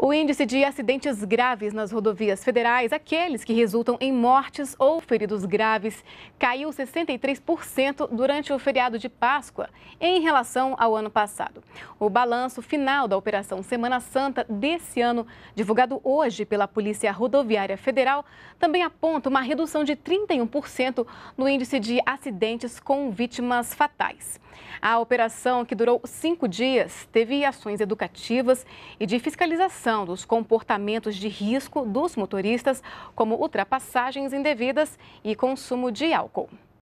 O índice de acidentes graves nas rodovias federais, aqueles que resultam em mortes ou feridos graves, caiu 63% durante o feriado de Páscoa em relação ao ano passado. O balanço final da Operação Semana Santa desse ano, divulgado hoje pela Polícia Rodoviária Federal, também aponta uma redução de 31% no índice de acidentes com vítimas fatais. A operação, que durou cinco dias, teve ações educativas e de fiscalização dos comportamentos de risco dos motoristas, como ultrapassagens indevidas e consumo de álcool.